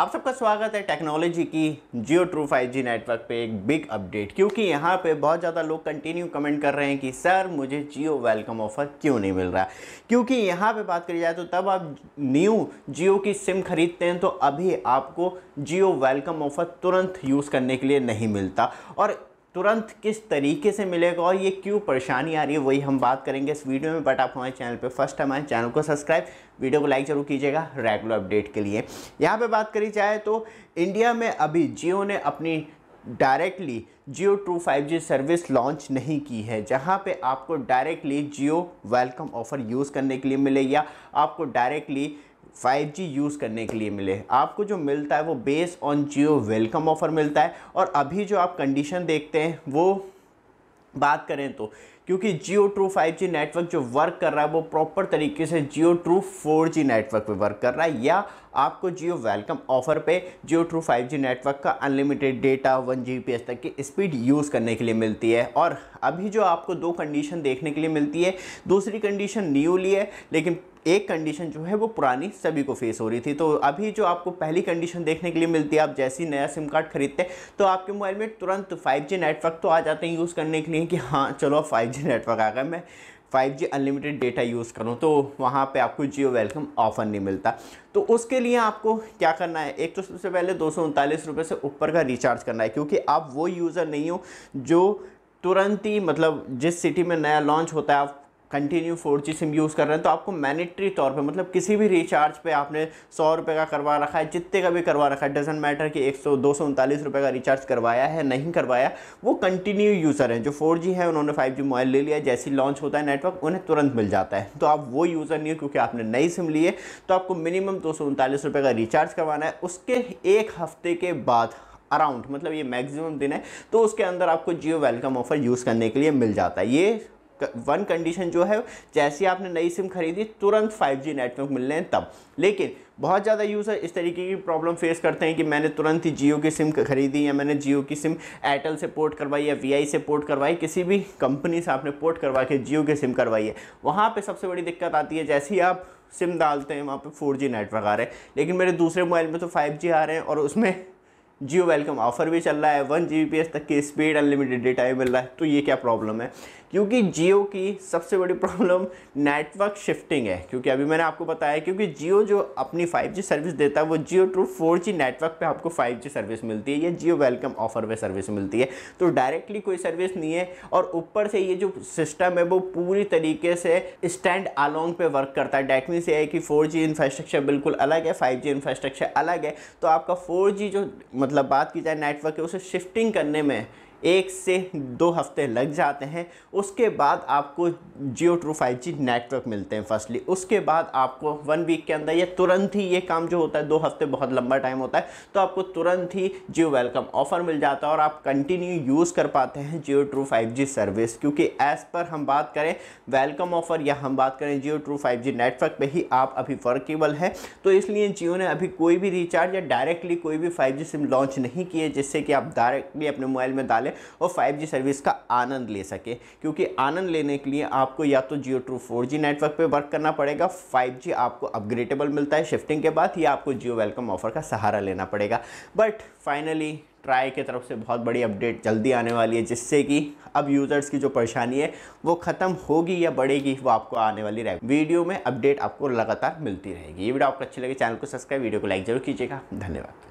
आप सबका स्वागत है टेक्नोलॉजी की Jio true five G network पे एक बिग अपडेट क्योंकि यहाँ पे बहुत ज़्यादा लोग कंटिन्यू कमेंट कर रहे हैं कि सर मुझे जियो वेलकम ऑफ़र क्यों नहीं मिल रहा क्योंकि यहाँ पे बात करी जाए तो तब आप न्यू जियो की सिम खरीदते हैं तो अभी आपको जियो वेलकम ऑफ़र तुरंत यूज़ करने के लिए नहीं मिलता और तुरंत किस तरीके से मिलेगा और ये क्यों परेशानी आ रही है वही हम बात करेंगे इस वीडियो में बट आप हमारे चैनल पे फर्स्ट हमारे चैनल को सब्सक्राइब वीडियो को लाइक जरूर कीजिएगा रेगुलर अपडेट के लिए यहाँ पे बात करी जाए तो इंडिया में अभी जियो ने अपनी directly Jio true five G service launch नहीं की है जहाँ पे आपको directly Jio welcome offer use करने के लिए मिले या आपको डायरेक्टली 5G यूज़ करने के लिए मिले आपको जो मिलता है वो base on Jio welcome offer मिलता है और अभी जो आप कंडीशन देखते हैं वो बात करें तो क्योंकि जियो ट्रू 5G नेटवर्क जो वर्क कर रहा है वो प्रॉपर तरीके से जियो ट्रू 4G नेटवर्क पे वर्क कर रहा है या आपको जियो वेलकम ऑफर पे जियो ट्रू 5G नेटवर्क का अनलिमिटेड डेटा वन जी तक की स्पीड यूज़ करने के लिए मिलती है और अभी जो आपको दो कंडीशन देखने के लिए मिलती है दूसरी कंडीशन न्यूली है लेकिन एक कंडीशन जो है वो पुरानी सभी को फेस हो रही थी तो अभी जो आपको पहली कंडीशन देखने के लिए मिलती है आप जैसे ही नया सिम कार्ड खरीदते हैं तो आपके मोबाइल में तुरंत 5G नेटवर्क तो आ जाते हैं यूज़ करने के लिए कि हाँ चलो 5G नेटवर्क आ गया मैं 5G अनलिमिटेड डेटा यूज़ करूँ तो वहाँ पे आपको जियो वेलकम ऑफ़र नहीं मिलता तो उसके लिए आपको क्या करना है एक तो सबसे पहले दो सौ से ऊपर का रिचार्ज करना है क्योंकि आप वो यूज़र नहीं हो जो तुरंत ही मतलब जिस सिटी में नया लॉन्च होता है आप continue four G SIM use कर रहे हैं तो आपको मैनेटरी तौर पे मतलब किसी भी रिचार्ज पे आपने सौ रुपये का करवा रखा है जितने का भी करवा रखा है डजेंट मैटर कि एक सौ दो सौ उनतालीस रुपये का रिचार्ज करवाया है नहीं करवाया वो कंटिन्यू यूज़र हैं जो फोर जी है उन्होंने फाइव जी मोबाइल ले लिया जैसे लॉन्च होता है नेटवर्क उन्हें तुरंत मिल जाता है तो आप वो यूज़र नहीं हो क्योंकि आपने नई सिम ली है तो आपको मिनिमम दो सौ उनतालीस रुपये का रिचार्ज करवाना है उसके एक हफ्ते के बाद अराउंड मतलब ये मैक्सिमम दिन है तो उसके अंदर आपको जियो वेलकम ऑफर यूज़ करने के लिए मिल जाता है ये वन कंडीशन जो है जैसे आपने नई सिम खरीदी तुरंत 5G नेटवर्क मिल रहे हैं तब लेकिन बहुत ज़्यादा यूज़र इस तरीके की प्रॉब्लम फेस करते हैं कि मैंने तुरंत ही जियो की सिम खरीदी या मैंने जियो की सिम एयरटेल से पोर्ट करवाई या वी से पोर्ट करवाई किसी भी कंपनी से आपने पोर्ट करवा के जियो की सिम करवाई है वहाँ पर सबसे बड़ी दिक्कत आती है जैसे ही आप सिम डालते हैं वहाँ पे 4G नेटवर्क आ रहे हैं लेकिन मेरे दूसरे मोबाइल में तो 5G आ रहे हैं और उसमें जियो वेलकम ऑफर भी चल रहा है वन जी तक की स्पीड अनलिमिटेड डेटा भी मिल रहा है तो ये क्या प्रॉब्लम है क्योंकि जियो की सबसे बड़ी प्रॉब्लम नेटवर्क शिफ्टिंग है क्योंकि अभी मैंने आपको बताया क्योंकि जियो जो अपनी 5G सर्विस देता है वो जियो फोर 4G नेटवर्क पे आपको 5G सर्विस मिलती है या जियो वेलकम ऑफर पर सर्विस मिलती है तो डायरेक्टली कोई सर्विस नहीं है और ऊपर से ये जो सिस्टम है वो पूरी तरीके से स्टैंड अलोंग पे वर्क करता है डैट मीन्स ये है कि फोर इंफ्रास्ट्रक्चर बिल्कुल अलग है फाइव इंफ्रास्ट्रक्चर अलग है तो आपका फोर जो मतलब बात की जाए नेटवर्क की उसे शिफ्टिंग करने में एक से दो हफ्ते लग जाते हैं उसके बाद आपको Jio true five G network मिलते हैं फर्स्टली उसके बाद आपको वन वीक के अंदर या तुरंत ही ये काम जो होता है दो हफ्ते बहुत लंबा टाइम होता है तो आपको तुरंत ही जियो वेलकम ऑफर मिल जाता है और आप कंटिन्यू यूज़ कर पाते हैं Jio true five G service क्योंकि एज़ पर हम बात करें वेलकम ऑफर या हम बात करें Jio true five G network पर ही आप अभी वर्केबल हैं तो इसलिए जियो ने अभी कोई भी रिचार्ज या डायरेक्टली कोई भी फाइव जी सिम लॉन्च नहीं किए जिससे कि आप डायरेक्टली अपने मोबाइल में डालें वाले और 5G सर्विस का आनंद ले सके क्योंकि आनंद लेने के लिए आपको या तो जियो ट्रू फोर नेटवर्क पर वर्क करना पड़ेगा फाइव आपको अपग्रेडेबल मिलता है शिफ्टिंग के बाद या आपको जियो वेलकम ऑफर का सहारा लेना पड़ेगा बट फाइनली ट्राई की तरफ से बहुत बड़ी अपडेट जल्दी आने वाली है जिससे कि अब यूज़र्स की जो परेशानी है वो ख़त्म होगी या बढ़ेगी वो आपको आने वाली रहेगी वीडियो में अपडेट आपको लगातार मिलती रहेगी ये वीडियो आपको अच्छी लगे चैनल को सब्सक्राइब वीडियो को लाइक जरूर कीजिएगा धन्यवाद